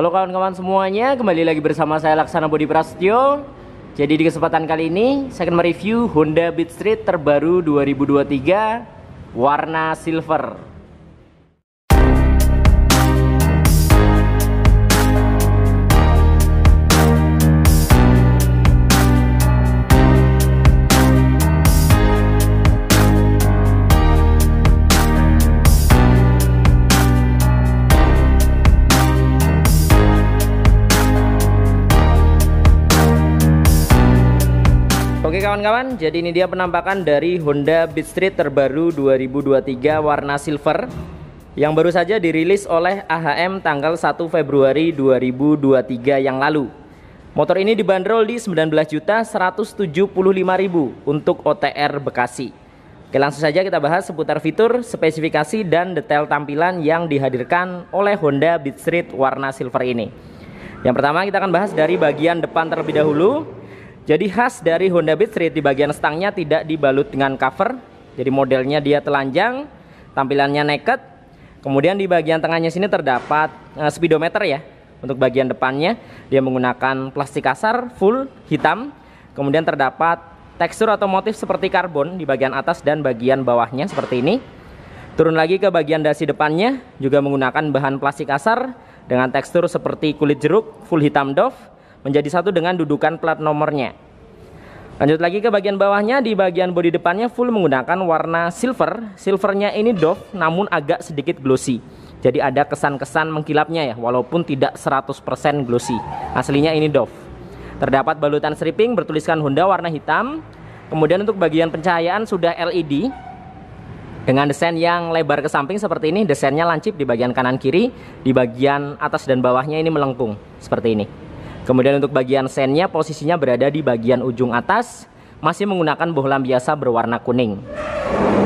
Halo kawan-kawan semuanya, kembali lagi bersama saya Laksana Budi Prasetyo. Jadi di kesempatan kali ini saya akan mereview Honda Beat Street terbaru 2023 warna silver. kawan-kawan, jadi ini dia penampakan dari Honda Beat Street terbaru 2023 warna silver yang baru saja dirilis oleh AHM tanggal 1 Februari 2023 yang lalu. Motor ini dibanderol di 19.175.000 untuk OTR Bekasi. Oke, langsung saja kita bahas seputar fitur, spesifikasi dan detail tampilan yang dihadirkan oleh Honda Beat Street warna silver ini. Yang pertama kita akan bahas dari bagian depan terlebih dahulu. Jadi khas dari Honda Beat Street di bagian stangnya tidak dibalut dengan cover. Jadi modelnya dia telanjang, tampilannya naked. Kemudian di bagian tengahnya sini terdapat eh, speedometer ya. Untuk bagian depannya dia menggunakan plastik kasar full hitam. Kemudian terdapat tekstur atau motif seperti karbon di bagian atas dan bagian bawahnya seperti ini. Turun lagi ke bagian dasi depannya juga menggunakan bahan plastik kasar dengan tekstur seperti kulit jeruk full hitam doff menjadi satu dengan dudukan plat nomornya. Lanjut lagi ke bagian bawahnya di bagian bodi depannya full menggunakan warna silver. Silvernya ini doff namun agak sedikit glossy. Jadi ada kesan-kesan mengkilapnya ya walaupun tidak 100% glossy. Aslinya ini doff. Terdapat balutan stripping bertuliskan Honda warna hitam. Kemudian untuk bagian pencahayaan sudah LED dengan desain yang lebar ke samping seperti ini, desainnya lancip di bagian kanan kiri, di bagian atas dan bawahnya ini melengkung seperti ini. Kemudian untuk bagian sennya posisinya berada di bagian ujung atas masih menggunakan bohlam biasa berwarna kuning.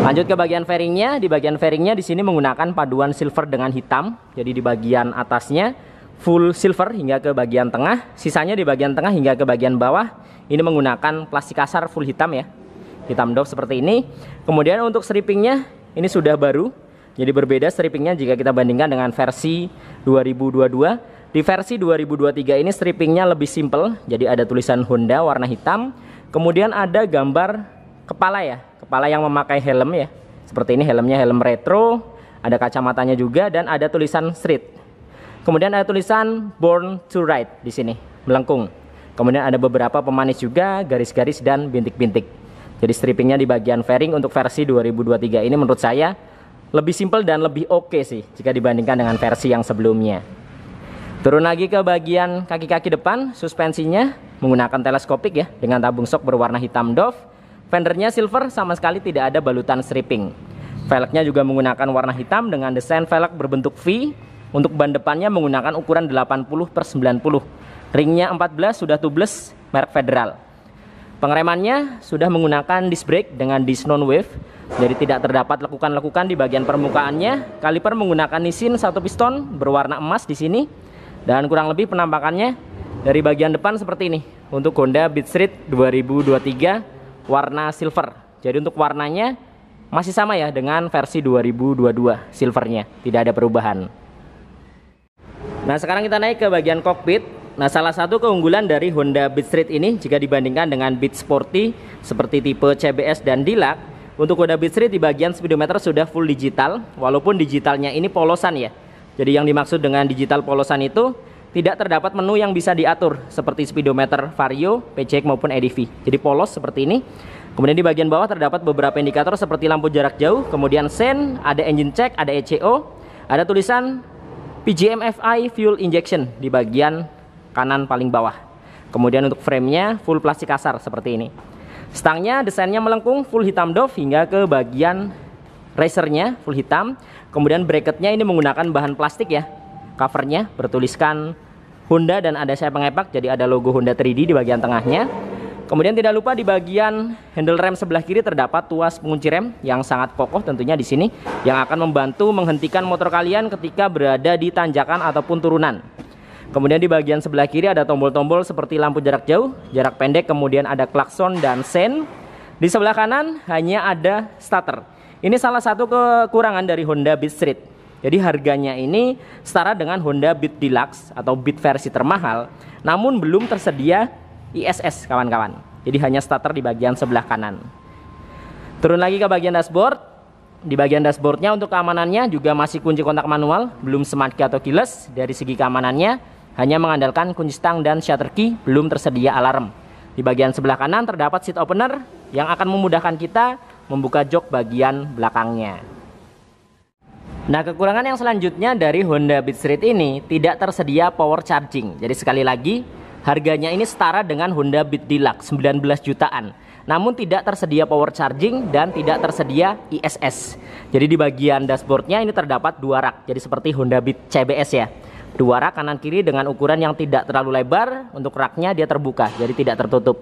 Lanjut ke bagian fairingnya, di bagian fairingnya di sini menggunakan paduan silver dengan hitam. Jadi di bagian atasnya full silver hingga ke bagian tengah, sisanya di bagian tengah hingga ke bagian bawah. Ini menggunakan plastik kasar full hitam ya. Hitam dok seperti ini. Kemudian untuk strippingnya ini sudah baru. Jadi berbeda strippingnya jika kita bandingkan dengan versi 2022 di versi 2023 ini strippingnya lebih simple, jadi ada tulisan Honda warna hitam. Kemudian ada gambar kepala ya, kepala yang memakai helm ya. Seperti ini helmnya helm retro, ada kacamatanya juga dan ada tulisan street. Kemudian ada tulisan born to ride di sini, melengkung. Kemudian ada beberapa pemanis juga, garis-garis dan bintik-bintik. Jadi strippingnya di bagian fairing untuk versi 2023 ini menurut saya lebih simple dan lebih oke okay sih jika dibandingkan dengan versi yang sebelumnya. Turun lagi ke bagian kaki-kaki depan, suspensinya menggunakan teleskopik ya dengan tabung sok berwarna hitam Dove. Fendernya silver sama sekali tidak ada balutan stripping. Velgnya juga menggunakan warna hitam dengan desain velg berbentuk V. Untuk ban depannya menggunakan ukuran 80 per 90. Ringnya 14 sudah tubeless merek Federal. Pengeremannya sudah menggunakan disc brake dengan disc non wave. Jadi tidak terdapat lekukan-lekukan di bagian permukaannya. Kaliper menggunakan nisin satu piston berwarna emas di sini dan kurang lebih penampakannya dari bagian depan seperti ini untuk Honda Beat Street 2023 warna silver. Jadi untuk warnanya masih sama ya dengan versi 2022 silvernya, tidak ada perubahan. Nah, sekarang kita naik ke bagian kokpit. Nah, salah satu keunggulan dari Honda Beat Street ini jika dibandingkan dengan Beat Sporty seperti tipe CBS dan Dilak untuk Honda Beat Street di bagian speedometer sudah full digital, walaupun digitalnya ini polosan ya. Jadi yang dimaksud dengan digital polosan itu tidak terdapat menu yang bisa diatur seperti speedometer vario, PCX maupun EDV. Jadi polos seperti ini. Kemudian di bagian bawah terdapat beberapa indikator seperti lampu jarak jauh, kemudian sen, ada engine check, ada ECO, ada tulisan PGMFI fuel injection di bagian kanan paling bawah. Kemudian untuk framenya full plastik kasar seperti ini. Stangnya desainnya melengkung full hitam doff hingga ke bagian racernya full hitam. Kemudian bracketnya ini menggunakan bahan plastik ya. Covernya bertuliskan Honda dan ada saya pengepak jadi ada logo Honda 3D di bagian tengahnya. Kemudian tidak lupa di bagian handle rem sebelah kiri terdapat tuas pengunci rem yang sangat kokoh tentunya di sini yang akan membantu menghentikan motor kalian ketika berada di tanjakan ataupun turunan. Kemudian di bagian sebelah kiri ada tombol-tombol seperti lampu jarak jauh, jarak pendek, kemudian ada klakson dan sen. Di sebelah kanan hanya ada starter. Ini salah satu kekurangan dari Honda Beat Street. Jadi harganya ini setara dengan Honda Beat Deluxe atau Beat versi termahal, namun belum tersedia ISS kawan-kawan. Jadi hanya starter di bagian sebelah kanan. Turun lagi ke bagian dashboard. Di bagian dashboardnya untuk keamanannya juga masih kunci kontak manual, belum smart key atau keyless. Dari segi keamanannya hanya mengandalkan kunci stang dan shutter key, belum tersedia alarm. Di bagian sebelah kanan terdapat seat opener yang akan memudahkan kita membuka jok bagian belakangnya. Nah, kekurangan yang selanjutnya dari Honda Beat Street ini tidak tersedia power charging. Jadi sekali lagi, harganya ini setara dengan Honda Beat Deluxe 19 jutaan. Namun tidak tersedia power charging dan tidak tersedia ISS. Jadi di bagian dashboardnya ini terdapat dua rak. Jadi seperti Honda Beat CBS ya. Dua rak kanan kiri dengan ukuran yang tidak terlalu lebar. Untuk raknya dia terbuka, jadi tidak tertutup.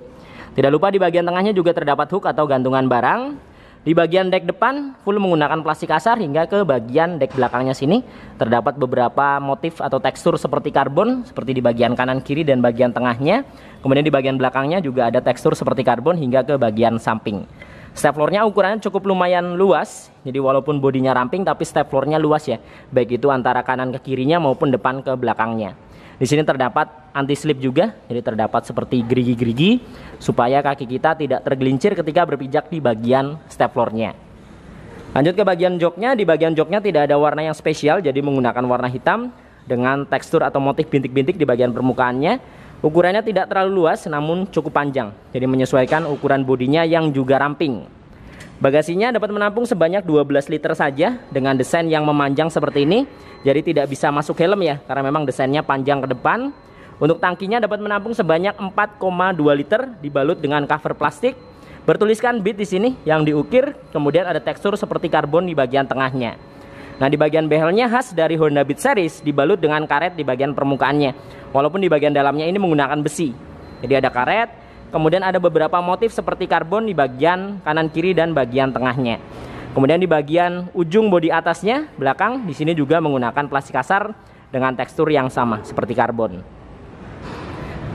Tidak lupa di bagian tengahnya juga terdapat hook atau gantungan barang di bagian deck depan full menggunakan plastik kasar hingga ke bagian deck belakangnya sini terdapat beberapa motif atau tekstur seperti karbon seperti di bagian kanan kiri dan bagian tengahnya. Kemudian di bagian belakangnya juga ada tekstur seperti karbon hingga ke bagian samping. Step floor-nya ukurannya cukup lumayan luas, jadi walaupun bodinya ramping tapi step floor-nya luas ya, baik itu antara kanan ke kirinya maupun depan ke belakangnya. Di sini terdapat anti slip juga, jadi terdapat seperti gerigi-gerigi supaya kaki kita tidak tergelincir ketika berpijak di bagian step floornya. Lanjut ke bagian joknya, di bagian joknya tidak ada warna yang spesial, jadi menggunakan warna hitam dengan tekstur atau motif bintik-bintik di bagian permukaannya. Ukurannya tidak terlalu luas, namun cukup panjang, jadi menyesuaikan ukuran bodinya yang juga ramping. Bagasinya dapat menampung sebanyak 12 liter saja dengan desain yang memanjang seperti ini. Jadi tidak bisa masuk helm ya karena memang desainnya panjang ke depan. Untuk tangkinya dapat menampung sebanyak 4,2 liter dibalut dengan cover plastik. Bertuliskan bit di sini yang diukir, kemudian ada tekstur seperti karbon di bagian tengahnya. Nah di bagian behelnya khas dari Honda Beat Series dibalut dengan karet di bagian permukaannya. Walaupun di bagian dalamnya ini menggunakan besi. Jadi ada karet, Kemudian ada beberapa motif seperti karbon di bagian kanan kiri dan bagian tengahnya. Kemudian di bagian ujung bodi atasnya, belakang, di sini juga menggunakan plastik kasar dengan tekstur yang sama seperti karbon.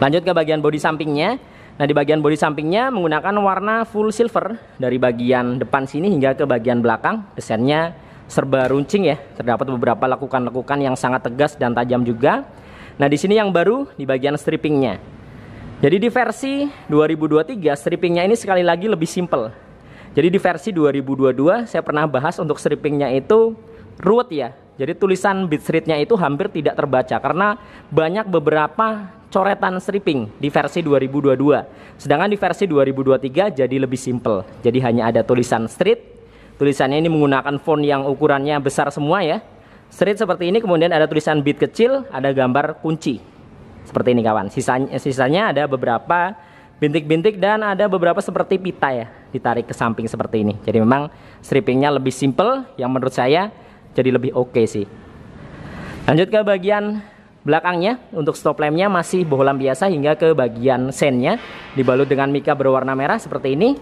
Lanjut ke bagian bodi sampingnya. Nah, di bagian bodi sampingnya menggunakan warna full silver dari bagian depan sini hingga ke bagian belakang. Desainnya serba runcing ya. Terdapat beberapa lakukan-lakukan yang sangat tegas dan tajam juga. Nah, di sini yang baru di bagian strippingnya. Jadi di versi 2023 strippingnya ini sekali lagi lebih simple. Jadi di versi 2022 saya pernah bahas untuk strippingnya itu root ya. Jadi tulisan bitstreetnya itu hampir tidak terbaca karena banyak beberapa coretan stripping di versi 2022. Sedangkan di versi 2023 jadi lebih simple. Jadi hanya ada tulisan street. Tulisannya ini menggunakan font yang ukurannya besar semua ya. Street seperti ini kemudian ada tulisan bit kecil, ada gambar kunci. Seperti ini kawan. Sisanya, sisanya ada beberapa bintik-bintik dan ada beberapa seperti pita ya ditarik ke samping seperti ini. Jadi memang strippingnya lebih simple yang menurut saya jadi lebih oke okay sih. Lanjut ke bagian belakangnya untuk stop lampnya masih bohlam biasa hingga ke bagian sennya dibalut dengan mika berwarna merah seperti ini.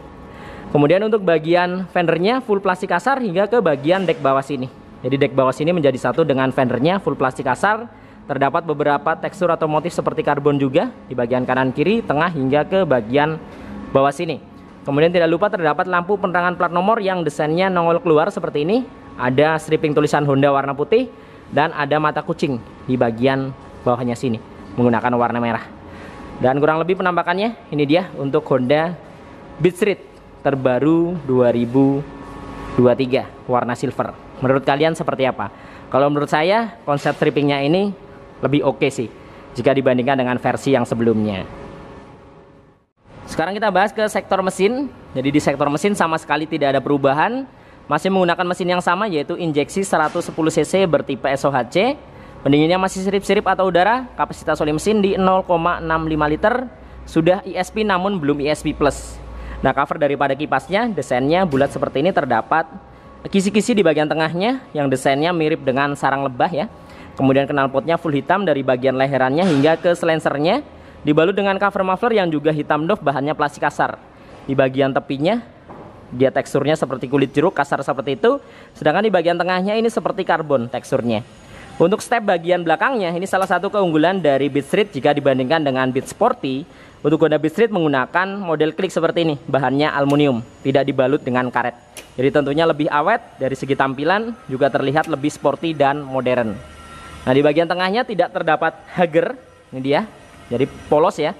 Kemudian untuk bagian fendernya full plastik kasar hingga ke bagian deck bawah sini. Jadi deck bawah sini menjadi satu dengan fendernya full plastik kasar Terdapat beberapa tekstur atau motif seperti karbon juga di bagian kanan kiri, tengah hingga ke bagian bawah sini. Kemudian tidak lupa terdapat lampu penerangan plat nomor yang desainnya nongol keluar seperti ini. Ada stripping tulisan Honda warna putih dan ada mata kucing di bagian bawahnya sini menggunakan warna merah. Dan kurang lebih penampakannya ini dia untuk Honda Beat Street terbaru 2023 warna silver. Menurut kalian seperti apa? Kalau menurut saya konsep strippingnya ini lebih oke okay sih jika dibandingkan dengan versi yang sebelumnya. Sekarang kita bahas ke sektor mesin. Jadi di sektor mesin sama sekali tidak ada perubahan, masih menggunakan mesin yang sama yaitu injeksi 110 cc bertipe SOHC. Pendinginnya masih sirip-sirip atau udara, kapasitas oli mesin di 0,65 liter, sudah ISP namun belum ISP plus. Nah, cover daripada kipasnya, desainnya bulat seperti ini terdapat kisi-kisi di bagian tengahnya yang desainnya mirip dengan sarang lebah ya. Kemudian knalpotnya full hitam dari bagian leherannya hingga ke selensernya dibalut dengan cover muffler yang juga hitam doff bahannya plastik kasar. Di bagian tepinya dia teksturnya seperti kulit jeruk kasar seperti itu, sedangkan di bagian tengahnya ini seperti karbon teksturnya. Untuk step bagian belakangnya ini salah satu keunggulan dari Beat Street jika dibandingkan dengan Beat Sporty. Untuk Honda Beat Street menggunakan model klik seperti ini, bahannya aluminium, tidak dibalut dengan karet. Jadi tentunya lebih awet dari segi tampilan, juga terlihat lebih sporty dan modern. Nah, di bagian tengahnya tidak terdapat hager, ini dia. Jadi polos ya.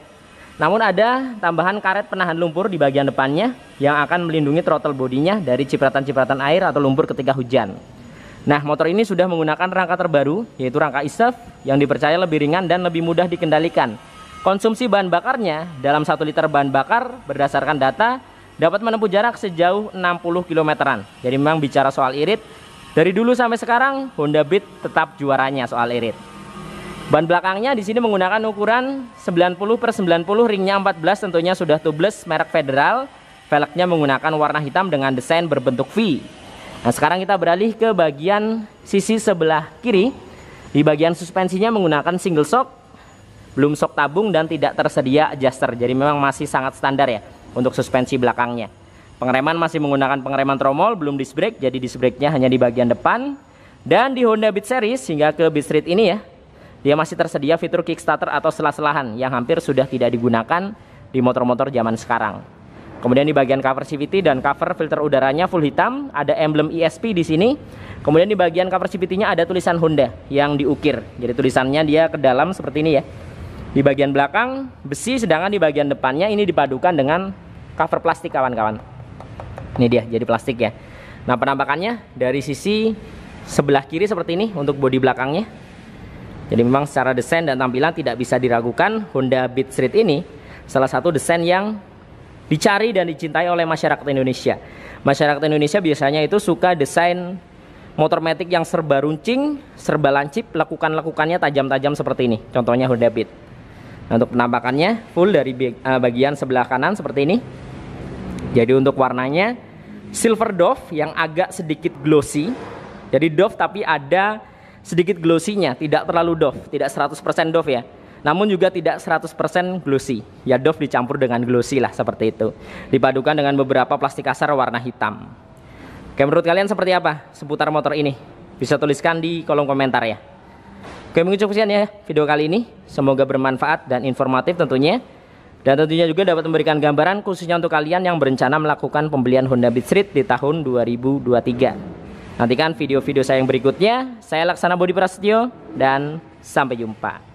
Namun ada tambahan karet penahan lumpur di bagian depannya yang akan melindungi throttle bodinya dari cipratan-cipratan air atau lumpur ketika hujan. Nah, motor ini sudah menggunakan rangka terbaru, yaitu rangka ISEF yang dipercaya lebih ringan dan lebih mudah dikendalikan. Konsumsi bahan bakarnya dalam satu liter bahan bakar berdasarkan data dapat menempuh jarak sejauh 60 km. Jadi memang bicara soal irit, dari dulu sampai sekarang Honda Beat tetap juaranya soal irit. Ban belakangnya di sini menggunakan ukuran 90 per 90 ringnya 14 tentunya sudah tubeless merek federal. Velgnya menggunakan warna hitam dengan desain berbentuk V. Nah sekarang kita beralih ke bagian sisi sebelah kiri. Di bagian suspensinya menggunakan single shock, belum shock tabung dan tidak tersedia adjuster. Jadi memang masih sangat standar ya untuk suspensi belakangnya. Pengereman masih menggunakan pengereman tromol, belum disc brake, jadi disc brake-nya hanya di bagian depan. Dan di Honda Beat Series hingga ke Beat Street ini ya, dia masih tersedia fitur kickstarter atau selah-selahan yang hampir sudah tidak digunakan di motor-motor zaman sekarang. Kemudian di bagian cover CVT dan cover filter udaranya full hitam, ada emblem ESP di sini. Kemudian di bagian cover CVT-nya ada tulisan Honda yang diukir. Jadi tulisannya dia ke dalam seperti ini ya. Di bagian belakang besi sedangkan di bagian depannya ini dipadukan dengan cover plastik kawan-kawan ini dia jadi plastik ya nah penampakannya dari sisi sebelah kiri seperti ini untuk bodi belakangnya jadi memang secara desain dan tampilan tidak bisa diragukan Honda Beat Street ini salah satu desain yang dicari dan dicintai oleh masyarakat Indonesia masyarakat Indonesia biasanya itu suka desain motor matic yang serba runcing, serba lancip, lakukan-lakukannya tajam-tajam seperti ini. Contohnya Honda Beat. Nah, untuk penampakannya full dari eh, bagian sebelah kanan seperti ini. Jadi untuk warnanya silver dove yang agak sedikit glossy. Jadi dove tapi ada sedikit glossy-nya, tidak terlalu dove, tidak 100% dove ya. Namun juga tidak 100% glossy. Ya dove dicampur dengan glossy lah seperti itu. Dipadukan dengan beberapa plastik kasar warna hitam. Oke, menurut kalian seperti apa seputar motor ini? Bisa tuliskan di kolom komentar ya. Oke, mungkin cukup sekian ya video kali ini. Semoga bermanfaat dan informatif tentunya. Dan tentunya juga dapat memberikan gambaran khususnya untuk kalian yang berencana melakukan pembelian Honda Beat Street di tahun 2023. Nantikan video-video saya yang berikutnya. Saya Laksana Budi Prasetyo dan sampai jumpa.